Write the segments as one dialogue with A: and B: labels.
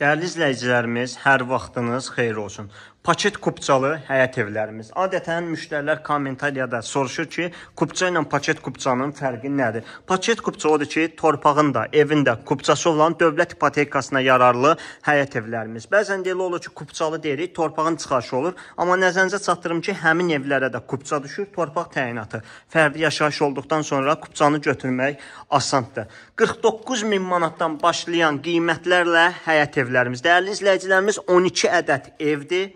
A: Dəyərli izləyicilərimiz, hər vaxtınız xeyir olsun. Paket kupçalı həyət evlərimiz. Adətən müştərilər kommentariyada soruşur ki, kupça ilə paket kupçanın fərqi nədir? Paket kupça odur ki, torpağın da, evin də kupçası olan dövlət ipotekasına yararlı həyət evlərimiz. Bəzən də elə olur ki, kupçalı deyirik, torpağın çıxarışı olur, amma nəzərinizə çatdırım ki, həmin evlərə də kupça düşür, torpaq təyinatı. Fərdi yaşayış olduqdan sonra kupçanı götürmək asandır. 49 min manatdan başlayan qiymətlərlə həyət evlərimizdə. Dəyərli izləyicilərimiz 12 ədəd evdir.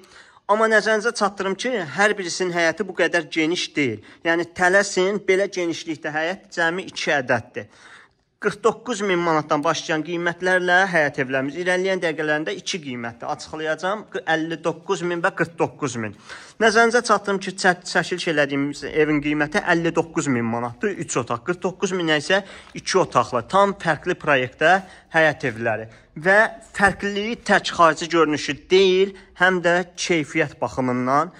A: Amma nəzərinizə çatdırım ki, hər birisinin həyəti bu qədər geniş deyil. Yəni tələsin, belə genişlikdə həyət cəmi 2 ədəddir. 49 min manatdan başlayan qiymətlərlə həyat evlərimiz irəliləyən dəqiqələrində iki qiymətdə açıqlayacağım. 59 min və 49 min. Nəzərinizə çatdım ki, çə çəkiliş elədiyimiz evin qiyməti 59 min manatdır, 3 otaq. 49 minə isə 2 otaqlı, tam fərqli proyektdə həyat evləri və fərqliliyi tək xarici görünüşü deyil, həm də keyfiyyət baxımından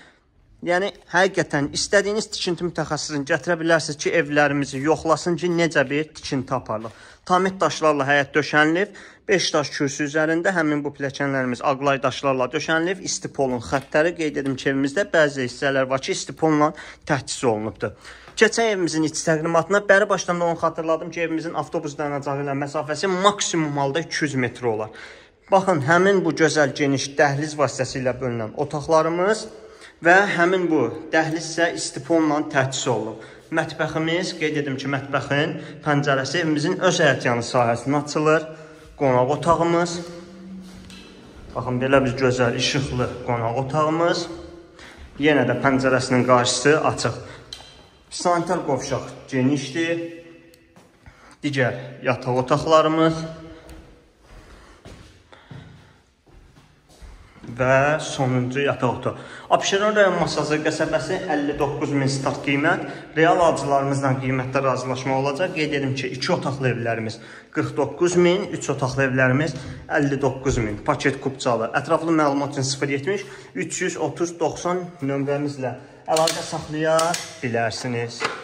A: Yəni həqiqətən istədiyiniz tikinti mütəxəssisini gətirə bilərsiniz ki, evlərimizi yoxlasın ki, necə bir tikinti aparılır. Tamid daşlarla həyət döşənilib, 5 daş kürsü üzərində həmin bu pilləkənlərimiz aqlay daşlarla döşənilib, istipolun xəttləri qeyd edim ki, evimizdə bəzi hissələr var ki, istipolla təchiz olunubdur. Keçək evimizin iç təqdimatına, bəri başdan da onu xatırladım ki, evimizin avtobus dayanacağı ilə məsafəsi maksimum halda 200 metr olar. Baxın, həmin bu gözəl geniş dəhliz vasitəsilə bölünən otaqlarımız və həmin bu dəhliz isə istifonla təchiz olunub. Mətbəximiz, qeyd edim ki, mətbəxin pəncərəsi evimizin öz həyətyanı sahəsindən açılır. Qonaq otağımız. Baxın, belə bir gözəl, işıqlı qonaq otağımız. Yenə də pəncərəsinin qarşısı açıq. Sanitar qovşaq genişdir. Digər yataq otaqlarımız. və sonuncu yataq Abşeron rayon masajı qəsəbəsi 59 min start qiymət. Real alıcılarımızla qiymətdə razılaşma olacaq. Qeyd edim ki, 2 otaqlı evlərimiz 49 min, 3 otaqlı evlərimiz 59 min. Paket kupçalı. Ətraflı məlumat üçün 070 330 90 nömrəmizlə əlaqə saxlaya bilərsiniz.